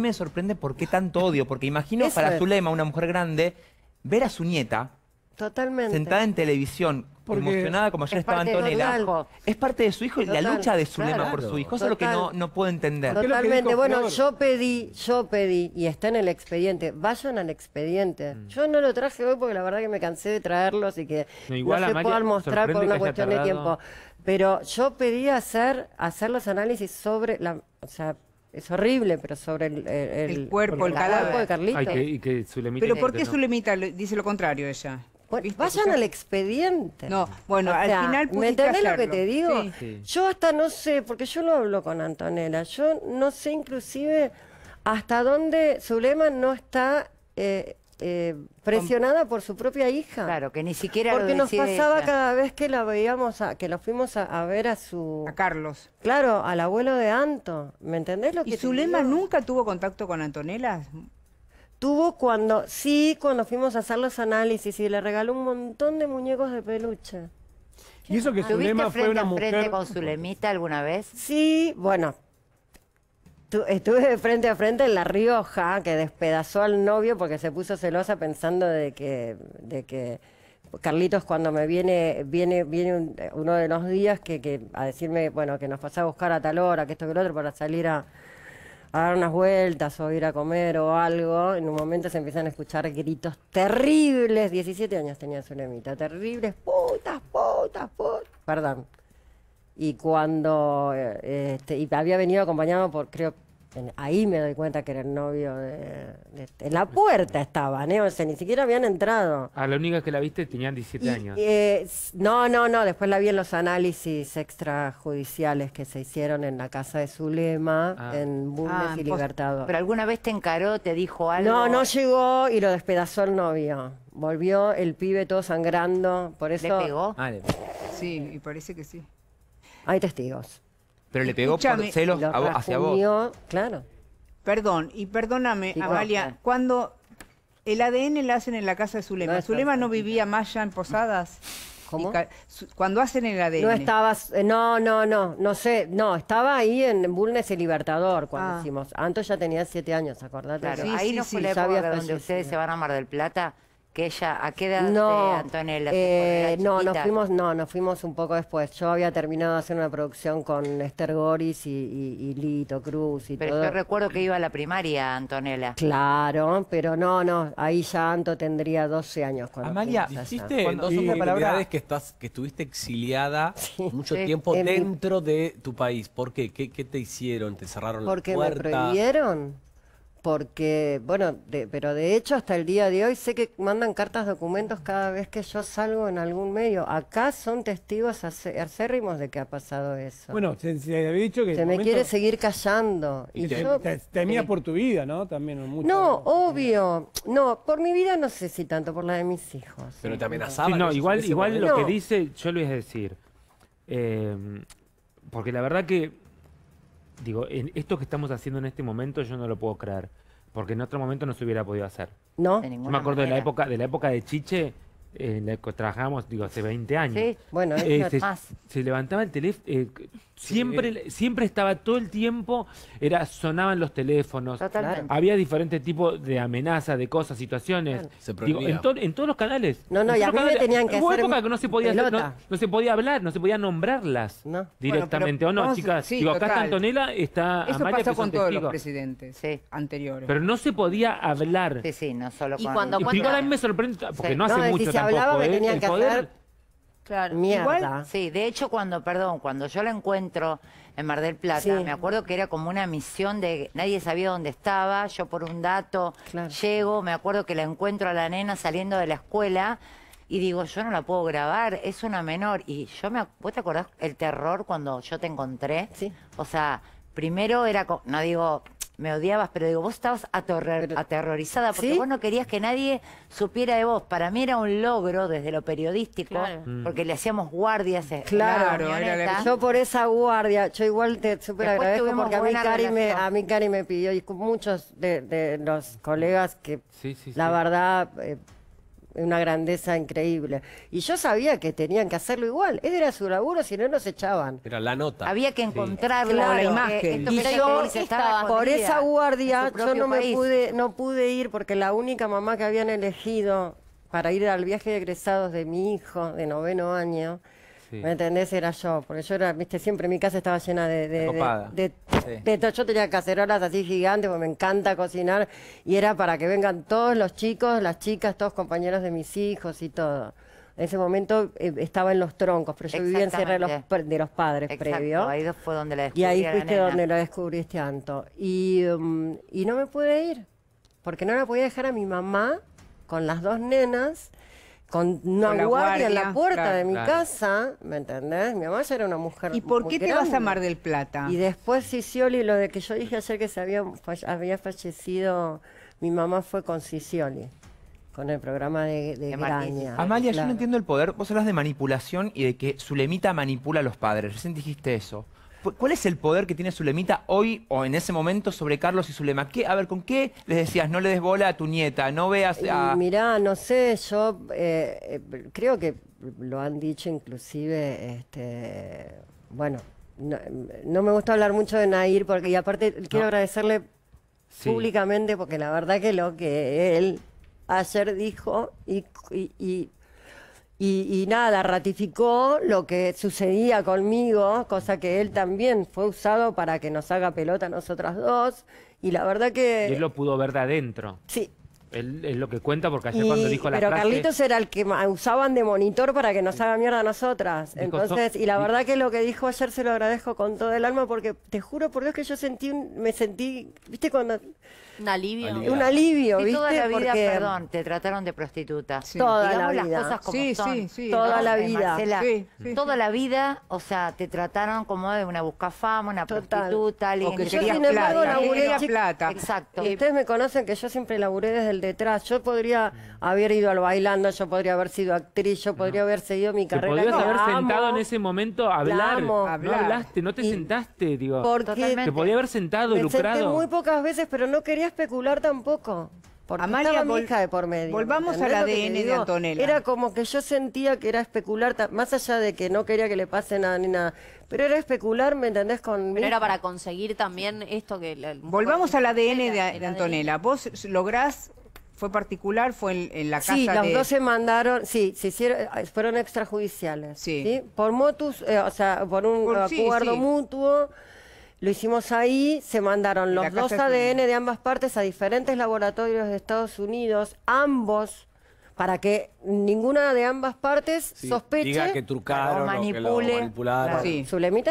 mí me sorprende por qué tanto odio, porque imagino para Zulema, una mujer grande, ver a su nieta sentada en televisión, emocionada como ayer estaba Antonella. Es parte de su hijo y la lucha de Zulema por su hijo. Eso es lo que no, puedo entender. Totalmente. Bueno, yo pedí, yo pedí, y está en el expediente. Vayan al expediente. Mm. Yo no lo traje hoy porque la verdad que me cansé de traerlos y que No, igual se puedan mostrar por una cuestión de tiempo. Pero yo pedí hacer, hacer los análisis sobre la, o sea, es horrible, pero sobre el, el, cuerpo, el, cadáver de Carlitos. pero ¿por qué Zulemita dice lo contrario ella? vayan al expediente. No, bueno, al final ¿Me entendés lo que te digo? Yo hasta no sé, porque yo lo hablo con Antonella, yo no sé inclusive hasta dónde Zulema no está eh, eh, presionada por su propia hija. Claro, que ni siquiera Porque nos pasaba cada vez que la veíamos, a, que lo fuimos a, ver a su... A Carlos. Claro, al abuelo de Anto, ¿me entendés lo que ¿Y Zulema nunca tuvo contacto con Antonella? Tuvo cuando, sí, cuando fuimos a hacer los análisis y le regaló un montón de muñecos de peluche. ¿Y eso que Zulema fue una mujer... frente con Zulemita alguna vez? Sí, bueno, Estuve de frente a frente en La Rioja, que despedazó al novio porque se puso celosa pensando de que, de que Carlitos cuando me viene, viene, viene uno de los días que, que, a decirme, bueno, que nos pasaba a buscar a tal hora, que esto que lo otro, para salir a, dar unas vueltas o ir a comer o algo. En un momento se empiezan a escuchar gritos terribles, 17 años tenía su lemita terribles, putas, putas, putas, perdón y cuando eh, este, y había venido acompañado por, creo, ahí me doy cuenta que era el novio de, en la puerta estaba ¿eh? o sea, ni siquiera habían entrado. a ah, la única que la viste tenían 17 años. Eh, no, no, no, después la vi en los análisis extrajudiciales que se hicieron en la casa de Zulema, ah. en Bulnes ah, y Libertador. ¿Pero alguna vez te encaró, te dijo algo? No, no llegó y lo despedazó el novio. Volvió el pibe todo sangrando, por eso... le pegó. Sí, y parece que sí. Hay testigos. Pero le pegó por celos hacia vos. claro. Perdón, y perdóname, Amalia, eh. cuando el ADN lo hacen en la casa de Zulema, ¿Zulema no vivía más ya en Posadas? ¿Cómo? Cuando hacen el ADN. No estabas, eh, no, no, no, no sé, no, estaba ahí en Bulnes el Libertador cuando ah. hicimos. Antes ya tenía siete años, acordate. ahí no la donde ustedes se van a Mar del Plata que ella, ¿a qué edad no, de Antonella? Eh, no, nos fuimos, no, nos fuimos un poco después. Yo había terminado de hacer una producción con Esther Goris y, Lito Cruz y pero todo. yo recuerdo que iba a la primaria, Antonella. Claro, pero no, no, ahí ya Anto tendría 12 años. Cuando Amalia, hiciste la que, estás, que estuviste exiliada mucho tiempo dentro de tu país. ¿Por qué? qué? qué? te hicieron? ¿Te cerraron la puerta? Porque me prohibieron porque, bueno, pero de hecho hasta el día de hoy sé que mandan cartas, documentos cada vez que yo salgo en algún medio. Acá son testigos acérrimos de que ha pasado eso. Bueno, se, había dicho que... Se me quiere seguir callando. Y, te, yo, temía por tu vida, ¿no? También mucho, No, obvio. No, por mi vida no sé si tanto, por la de mis hijos. Pero te amenazaban. Sí, no, igual, igual lo que dice, yo lo voy a decir. Eh, porque la verdad que digo, en esto que estamos haciendo en este momento yo no lo puedo creer, porque en otro momento no se hubiera podido hacer. No, de me acuerdo de la época de la época de Chiche, eh, trabajamos, digo, hace 20 años. Sí, bueno, eh, se, levantaba el teléfono, eh, siempre, siempre estaba todo el tiempo, era sonaban los teléfonos, había diferentes tipos de amenazas, de cosas, situaciones. en, todos los canales. No, no, y a mí me tenían que hubo hacer época que no se podía no, se podía hablar, no se podía nombrarlas directamente, ¿o no, chicas? digo, acá está Antonella, está Eso pasó con todos los presidentes anteriores. Pero no se podía hablar. Sí, sí, no solo Y cuando, a mí me sorprende, porque no hace mucho también hablaba que tenían que hacer claro. mierda. Igual, sí, de hecho cuando, perdón, cuando yo la encuentro en Mar del Plata, me acuerdo que era como una misión de nadie sabía dónde estaba, yo por un dato llego, me acuerdo que la encuentro a la nena saliendo de la escuela y digo, yo no la puedo grabar, es una menor. Y yo me, ¿vos te acordás el terror cuando yo te encontré? Sí. O sea, primero era, no digo me odiabas, pero digo, vos estabas aterrorizada porque vos no querías que nadie supiera de vos. Para mí era un logro desde lo periodístico, mm. porque le hacíamos guardias. Claro, la yo por esa guardia, yo igual te súper agradezco porque a mí, Cari me, pidió, y muchos de, los colegas que la verdad... Eh, una grandeza increíble. Y yo sabía que tenían que hacerlo igual. Ese era su laburo, si no nos echaban. Era la nota. Había que encontrarla. la imagen. Eh, por esa guardia, yo no me pude, no pude ir porque la única mamá que habían elegido para ir al viaje de egresados de mi hijo de noveno año ¿Me entendés? Era yo, porque yo era, viste, siempre mi casa estaba llena de... de, de, Yo tenía cacerolas así gigantes, porque me encanta cocinar, y era para que vengan todos los chicos, las chicas, todos compañeros de mis hijos y todo. En ese momento eh, estaba en los troncos, pero yo vivía en Sierra de los, de los Padres previo. Ahí fue donde la descubrí. Y ahí fuiste donde la descubriste, tanto. Y, um, y no me pude ir, porque no la podía dejar a mi mamá con las dos nenas con una guardia, en la puerta de mi casa, ¿me entendés? Mi mamá ya era una mujer. ¿Y por qué te vas a Mar del Plata? Y después Sisioli, lo de que yo dije ayer que se había, fallecido, mi mamá fue con Sisioli, con el programa de, de, Amalia, yo no entiendo el poder. Vos hablas de manipulación y de que Zulemita manipula a los padres. Recién dijiste eso. ¿Cuál es el poder que tiene Zulemita hoy o en ese momento sobre Carlos y Zulema? ¿Qué, a ver, ¿con qué les decías? No le des bola a tu nieta, no veas a... Mirá, no sé, yo eh, eh, creo que lo han dicho inclusive, este, bueno, no, me gusta hablar mucho de Nair, porque y aparte quiero agradecerle públicamente, porque la verdad que lo que él ayer dijo y y, nada, ratificó lo que sucedía conmigo, cosa que él también fue usado para que nos haga pelota a nosotras dos. Y la verdad que... él lo pudo ver de adentro. Sí. Él, es lo que cuenta porque ayer cuando dijo la Pero Carlitos era el que usaban de monitor para que nos haga mierda a nosotras. Entonces, y la verdad que lo que dijo ayer se lo agradezco con todo el alma porque te juro por Dios que yo sentí, me sentí, viste, cuando un alivio. Un alivio, y toda la vida, perdón, te trataron de prostituta. Sí. Toda la vida. las cosas como sí, Sí, toda la eh, vida. toda la vida, o sea, te trataron como de una buscafama, una prostituta, yo, sin embargo, Laburé, plata. Exacto. Y ustedes me conocen que yo siempre laburé desde el detrás. Yo podría mm. haber ido al bailando, yo podría haber sido actriz, yo podría haber seguido mi carrera. Podrías haber sentado en ese momento a hablar. No hablaste, no te sentaste, digo. Porque te podía haber sentado, me lucrado. Senté muy pocas veces, pero no quería especular tampoco. Porque estaba hija de por medio. Volvamos al ADN de Antonella. Era como que yo sentía que era especular, más allá de que no quería que le pase nada ni nada. Pero era especular, ¿me entendés? Con pero era para conseguir también esto que... volvamos Volvamos al ADN de, Antonella. Vos lográs fue particular, fue en, la casa Sí, los dos se mandaron, sí, se hicieron, eh, fueron extrajudiciales. Sí. Por motus, eh, o sea, por un acuerdo mutuo. Lo hicimos ahí, se mandaron los dos ADN de ambas partes a diferentes laboratorios de Estados Unidos, ambos para que ninguna de ambas partes sospeche. que trucaron, o manipule.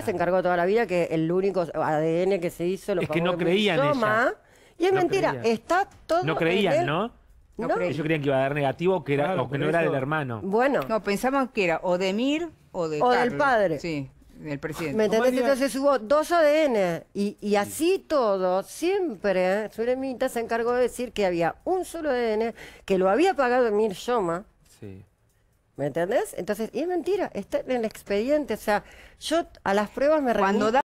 se encargó toda la vida que el único ADN que se hizo lo Es que no creían ella. Y es mentira, está todo. No creían, ¿no? No, Ellos creían que iba a dar negativo que era, o que no era del hermano. Bueno. No, pensamos que era o de Mir o de. O del padre. Sí el presidente. ¿Me entendés? Entonces hubo dos ADN y, así todo, siempre, ¿eh? se encargó de decir que había un solo ADN que lo había pagado Emir Yoma. Sí. ¿Me entendés? Entonces, y es mentira, está en el expediente, o sea, yo a las pruebas me Cuando